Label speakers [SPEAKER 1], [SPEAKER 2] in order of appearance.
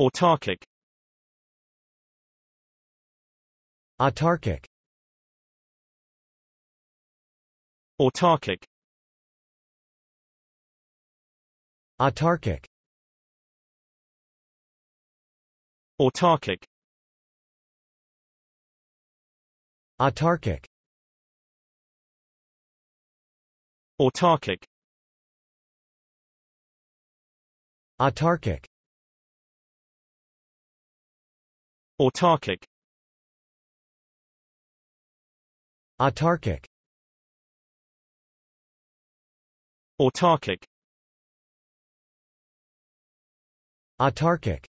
[SPEAKER 1] Autarkic Autarkic Autarkic Autarkic Autarkic Autarkic Autarkic Autarkic Autarkic Autarkic Autarkic Autarkic